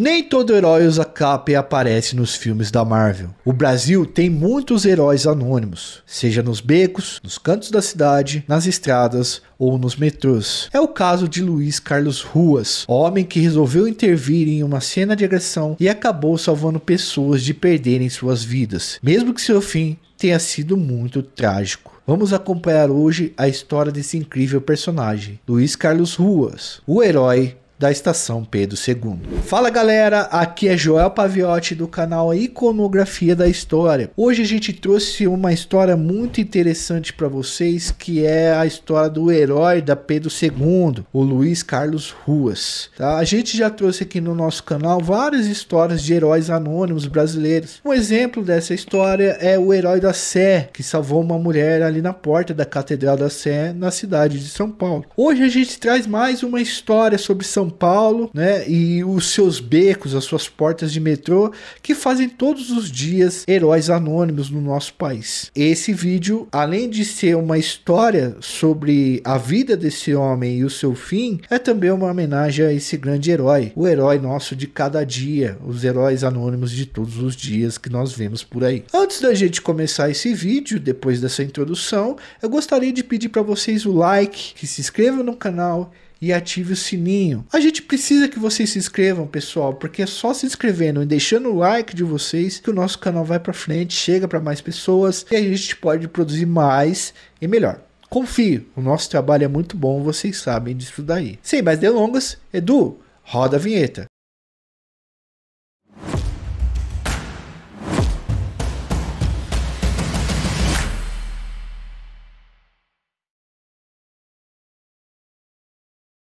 Nem todo herói usa capa e aparece nos filmes da Marvel. O Brasil tem muitos heróis anônimos, seja nos becos, nos cantos da cidade, nas estradas ou nos metrôs. É o caso de Luiz Carlos Ruas, homem que resolveu intervir em uma cena de agressão e acabou salvando pessoas de perderem suas vidas, mesmo que seu fim tenha sido muito trágico. Vamos acompanhar hoje a história desse incrível personagem, Luiz Carlos Ruas, o herói da estação Pedro II. Fala galera, aqui é Joel Paviotti do canal Iconografia da História. Hoje a gente trouxe uma história muito interessante para vocês, que é a história do herói da Pedro II, o Luiz Carlos Ruas. Tá? A gente já trouxe aqui no nosso canal várias histórias de heróis anônimos brasileiros. Um exemplo dessa história é o herói da Sé, que salvou uma mulher ali na porta da Catedral da Sé, na cidade de São Paulo. Hoje a gente traz mais uma história sobre São são Paulo, né? E os seus becos, as suas portas de metrô, que fazem todos os dias heróis anônimos no nosso país. Esse vídeo, além de ser uma história sobre a vida desse homem e o seu fim, é também uma homenagem a esse grande herói, o herói nosso de cada dia, os heróis anônimos de todos os dias que nós vemos por aí. Antes da gente começar esse vídeo, depois dessa introdução, eu gostaria de pedir para vocês o like, que se inscrevam no canal e ative o sininho. A gente precisa que vocês se inscrevam, pessoal, porque é só se inscrevendo e deixando o like de vocês que o nosso canal vai para frente, chega para mais pessoas e a gente pode produzir mais e melhor. Confio, o nosso trabalho é muito bom, vocês sabem disso daí. Sem mais delongas, Edu, roda a vinheta.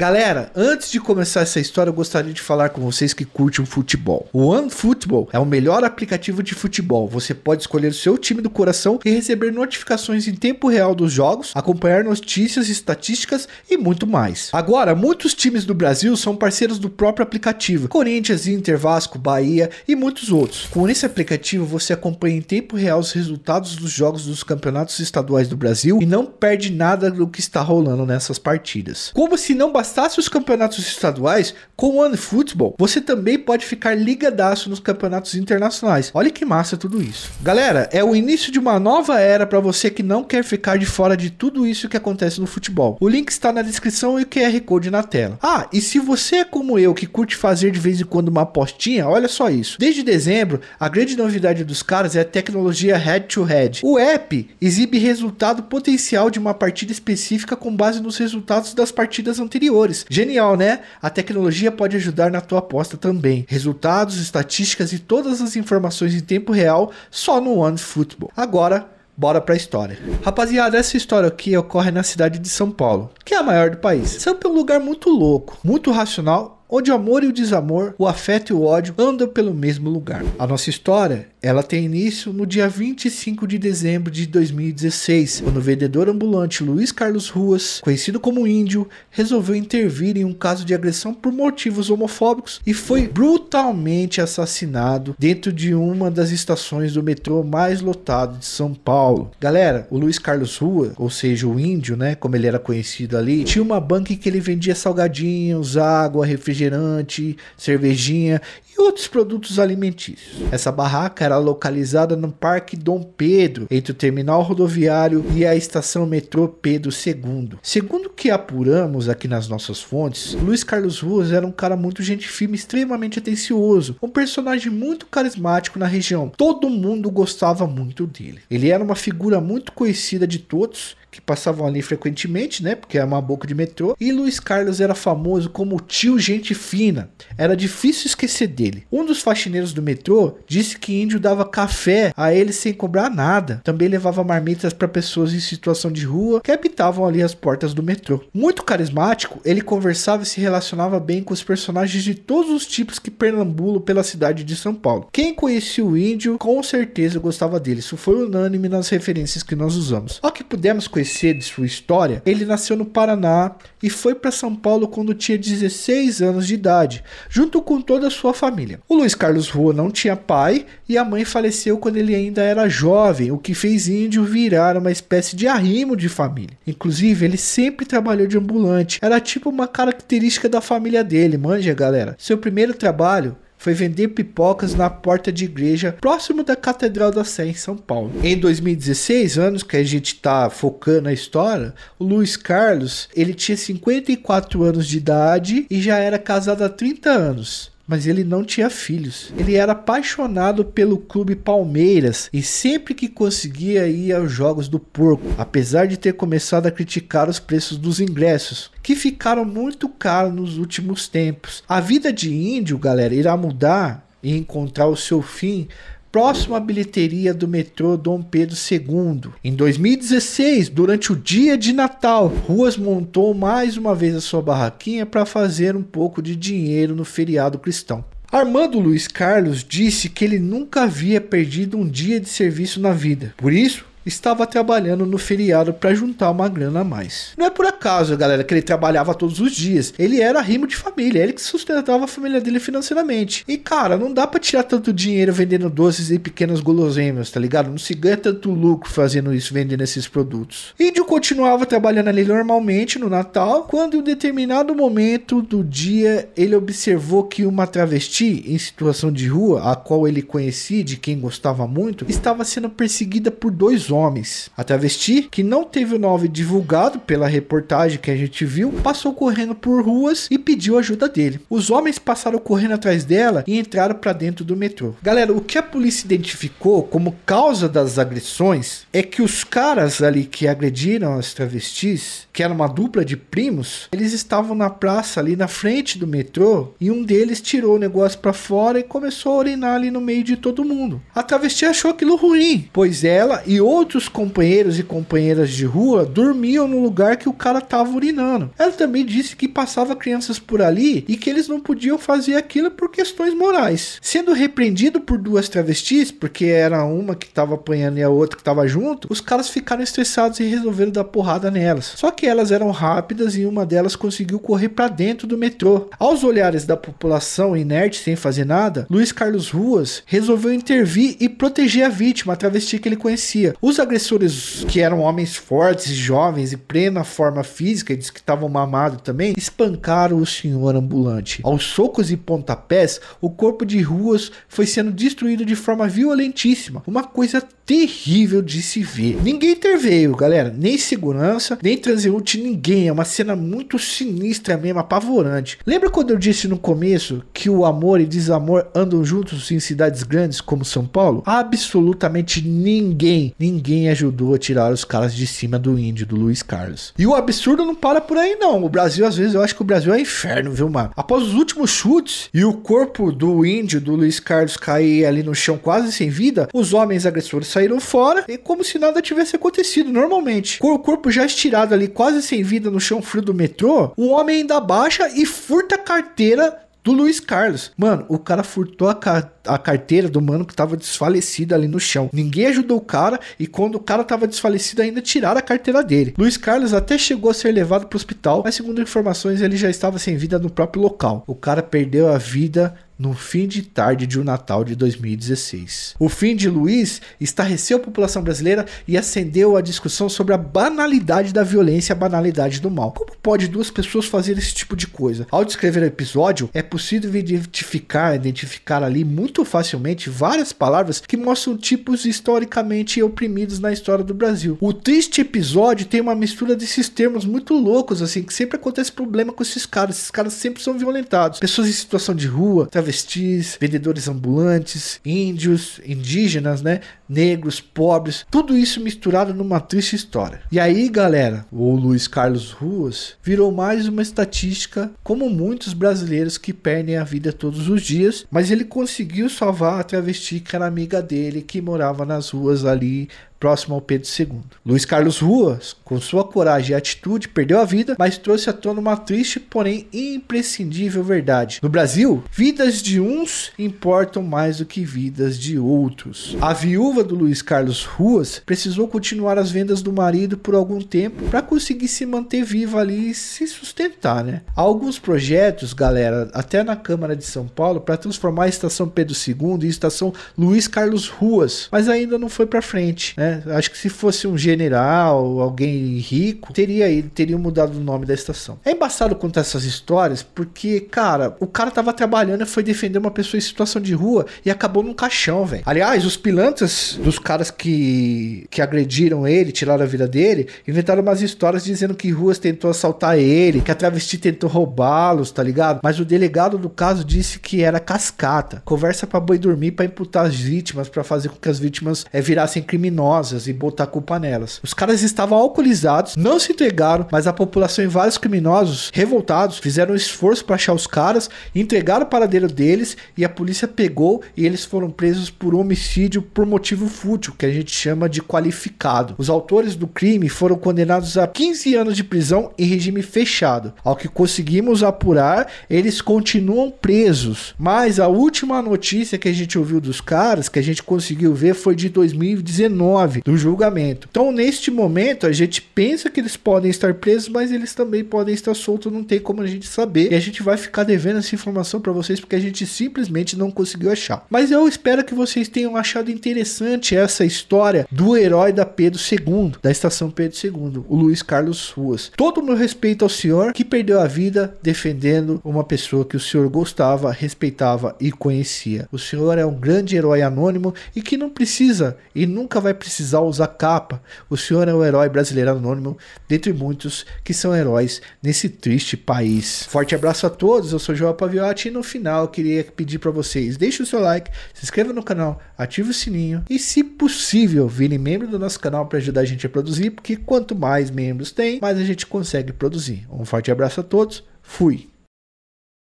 Galera, antes de começar essa história, eu gostaria de falar com vocês que curtem futebol. O OneFootball é o melhor aplicativo de futebol. Você pode escolher o seu time do coração e receber notificações em tempo real dos jogos, acompanhar notícias, estatísticas e muito mais. Agora, muitos times do Brasil são parceiros do próprio aplicativo: Corinthians, Inter, Vasco, Bahia e muitos outros. Com esse aplicativo, você acompanha em tempo real os resultados dos jogos dos campeonatos estaduais do Brasil e não perde nada do que está rolando nessas partidas. Como se não bastasse bastasse os campeonatos estaduais, com o OneFootball você também pode ficar ligadaço nos campeonatos internacionais. Olha que massa tudo isso. Galera, é o início de uma nova era para você que não quer ficar de fora de tudo isso que acontece no futebol. O link está na descrição e o QR Code na tela. Ah, e se você é como eu que curte fazer de vez em quando uma apostinha, olha só isso. Desde dezembro, a grande novidade dos caras é a tecnologia head to head. O app exibe resultado potencial de uma partida específica com base nos resultados das partidas anteriores anteriores. Genial, né? A tecnologia pode ajudar na tua aposta também. Resultados, estatísticas e todas as informações em tempo real só no OneFootball. Agora, Bora pra história. Rapaziada, essa história aqui ocorre na cidade de São Paulo, que é a maior do país. São Paulo é um lugar muito louco, muito racional onde o amor e o desamor, o afeto e o ódio andam pelo mesmo lugar. A nossa história, ela tem início no dia 25 de dezembro de 2016, quando o vendedor ambulante Luiz Carlos Ruas, conhecido como Índio, resolveu intervir em um caso de agressão por motivos homofóbicos e foi brutalmente assassinado dentro de uma das estações do metrô mais lotado de São Paulo. Galera, o Luiz Carlos Rua, ou seja, o Índio, né, como ele era conhecido ali, tinha uma banca em que ele vendia salgadinhos, água, refrigerante refrigerante, cervejinha e outros produtos alimentícios. Essa barraca era localizada no Parque Dom Pedro, entre o terminal rodoviário e a estação metrô Pedro II. Segundo que apuramos aqui nas nossas fontes, Luiz Carlos Ruas era um cara muito gente firme, extremamente atencioso, um personagem muito carismático na região. Todo mundo gostava muito dele. Ele era uma figura muito conhecida de todos que passavam ali frequentemente, né? Porque era é uma boca de metrô. E Luiz Carlos era famoso como tio gente fina. Era difícil esquecer dele. Um dos faxineiros do metrô disse que índio dava café a ele sem cobrar nada. Também levava marmitas para pessoas em situação de rua que habitavam ali as portas do metrô. Muito carismático, ele conversava e se relacionava bem com os personagens de todos os tipos que perlambulam pela cidade de São Paulo. Quem conhecia o índio com certeza gostava dele. Isso foi unânime nas referências que nós usamos. Ao que pudemos conhecer conhecer de sua história, ele nasceu no Paraná e foi para São Paulo quando tinha 16 anos de idade, junto com toda a sua família. O Luiz Carlos Rua não tinha pai e a mãe faleceu quando ele ainda era jovem, o que fez Índio virar uma espécie de arrimo de família. Inclusive, ele sempre trabalhou de ambulante, era tipo uma característica da família dele, manja galera. Seu primeiro trabalho foi vender pipocas na porta de igreja próximo da Catedral da Sé, em São Paulo. Em 2016, anos que a gente está focando na história, o Luiz Carlos ele tinha 54 anos de idade e já era casado há 30 anos mas ele não tinha filhos. Ele era apaixonado pelo clube Palmeiras e sempre que conseguia ir aos jogos do porco, apesar de ter começado a criticar os preços dos ingressos, que ficaram muito caros nos últimos tempos. A vida de índio, galera, irá mudar e encontrar o seu fim próximo à bilheteria do metrô Dom Pedro II. Em 2016, durante o dia de Natal, Ruas montou mais uma vez a sua barraquinha para fazer um pouco de dinheiro no feriado cristão. Armando Luiz Carlos disse que ele nunca havia perdido um dia de serviço na vida. Por isso, estava trabalhando no feriado para juntar uma grana a mais. Não é por acaso, galera, que ele trabalhava todos os dias. Ele era rimo de família, ele que sustentava a família dele financeiramente. E cara, não dá para tirar tanto dinheiro vendendo doces e pequenas guloseimas, tá ligado? Não se ganha tanto lucro fazendo isso, vendendo esses produtos. Índio continuava trabalhando ali normalmente no Natal, quando em um determinado momento do dia ele observou que uma travesti em situação de rua, a qual ele conhecia, de quem gostava muito, estava sendo perseguida por dois homens homens. A travesti, que não teve o nome divulgado pela reportagem que a gente viu, passou correndo por ruas e pediu ajuda dele. Os homens passaram correndo atrás dela e entraram para dentro do metrô. Galera, o que a polícia identificou como causa das agressões é que os caras ali que agrediram as travestis, que era uma dupla de primos, eles estavam na praça ali na frente do metrô e um deles tirou o negócio para fora e começou a urinar ali no meio de todo mundo. A travesti achou aquilo ruim, pois ela e outros Muitos companheiros e companheiras de rua dormiam no lugar que o cara estava urinando. Ela também disse que passava crianças por ali e que eles não podiam fazer aquilo por questões morais. Sendo repreendido por duas travestis, porque era uma que estava apanhando e a outra que estava junto, os caras ficaram estressados e resolveram dar porrada nelas. Só que elas eram rápidas e uma delas conseguiu correr para dentro do metrô. Aos olhares da população inerte sem fazer nada, Luiz Carlos Ruas resolveu intervir e proteger a vítima, a travesti que ele conhecia. Os agressores, que eram homens fortes, jovens e plena forma física, e diz que estavam mamados também, espancaram o senhor ambulante. Aos socos e pontapés, o corpo de Ruas foi sendo destruído de forma violentíssima. Uma coisa terrível de se ver. Ninguém interveio, galera. Nem segurança, nem transeunte, ninguém. É uma cena muito sinistra mesmo, apavorante. Lembra quando eu disse no começo que o amor e desamor andam juntos em cidades grandes como São Paulo? Absolutamente ninguém, ninguém ajudou a tirar os caras de cima do índio, do Luiz Carlos. E o absurdo não para por aí, não. O Brasil, às vezes, eu acho que o Brasil é inferno, viu, mano? Após os últimos chutes e o corpo do índio, do Luiz Carlos, cair ali no chão quase sem vida, os homens agressores saíram fora e como se nada tivesse acontecido. Normalmente, com o corpo já estirado ali, quase sem vida no chão frio do metrô, o homem ainda baixa e furta a carteira do Luiz Carlos. Mano, o cara furtou a, ca a, carteira do mano que tava desfalecido ali no chão. Ninguém ajudou o cara e quando o cara tava desfalecido ainda tiraram a carteira dele. Luiz Carlos até chegou a ser levado para o hospital, mas segundo informações ele já estava sem vida no próprio local. O cara perdeu a vida no fim de tarde de um Natal de 2016. O fim de Luiz estarreceu a população brasileira e acendeu a discussão sobre a banalidade da violência e a banalidade do mal. Como pode duas pessoas fazer esse tipo de coisa? Ao descrever o episódio, é possível identificar, identificar ali muito facilmente várias palavras que mostram tipos historicamente oprimidos na história do Brasil. O triste episódio tem uma mistura desses termos muito loucos, assim, que sempre acontece problema com esses caras. Esses caras sempre são violentados. Pessoas em situação de rua, através travestis, vendedores ambulantes, índios, indígenas, né? Negros, pobres, tudo isso misturado numa triste história. E aí, galera, o Luiz Carlos Ruas virou mais uma estatística, como muitos brasileiros que perdem a vida todos os dias, mas ele conseguiu salvar a travesti que era amiga dele, que morava nas ruas ali próximo ao Pedro II. Luiz Carlos Ruas, com sua coragem e atitude, perdeu a vida, mas trouxe à tona uma triste, porém imprescindível verdade. No Brasil, vidas de uns importam mais do que vidas de outros. A viúva do Luiz Carlos Ruas precisou continuar as vendas do marido por algum tempo para conseguir se manter viva ali e se sustentar, né? Há alguns projetos, galera, até na Câmara de São Paulo, para transformar a estação Pedro II em estação Luiz Carlos Ruas, mas ainda não foi para frente, né? Né? Acho que se fosse um general, alguém rico, teria ele teria mudado o nome da estação. É embaçado contar essas histórias porque, cara, o cara tava trabalhando e foi defender uma pessoa em situação de rua e acabou num caixão, velho. Aliás, os pilantras dos caras que que agrediram ele, tiraram a vida dele, inventaram umas histórias dizendo que Ruas tentou assaltar ele, que a travesti tentou roubá-los, tá ligado? Mas o delegado do caso disse que era cascata. Conversa para boi dormir para imputar as vítimas, para fazer com que as vítimas é, virassem criminosas criminosas e botar culpa nelas. Os caras estavam alcoolizados, não se entregaram, mas a população e vários criminosos revoltados fizeram um esforço para achar os caras, entregaram o paradeiro deles e a polícia pegou e eles foram presos por homicídio por motivo fútil, que a gente chama de qualificado. Os autores do crime foram condenados a 15 anos de prisão em regime fechado. Ao que conseguimos apurar, eles continuam presos. Mas a última notícia que a gente ouviu dos caras, que a gente conseguiu ver, foi de 2019 chave do julgamento. Então, neste momento, a gente pensa que eles podem estar presos, mas eles também podem estar soltos, não tem como a gente saber. E a gente vai ficar devendo essa informação para vocês porque a gente simplesmente não conseguiu achar. Mas eu espero que vocês tenham achado interessante essa história do herói da Pedro II, da estação Pedro II, o Luiz Carlos Ruas. Todo o meu respeito ao senhor que perdeu a vida defendendo uma pessoa que o senhor gostava, respeitava e conhecia. O senhor é um grande herói anônimo e que não precisa e nunca vai precisar precisar usar capa. O senhor é um herói brasileiro anônimo, dentre muitos que são heróis nesse triste país. Forte abraço a todos, eu sou João Paviotti e no final eu queria pedir para vocês, deixe o seu like, se inscreva no canal, ative o sininho e se possível, vire membro do nosso canal para ajudar a gente a produzir, porque quanto mais membros tem, mais a gente consegue produzir. Um forte abraço a todos, fui!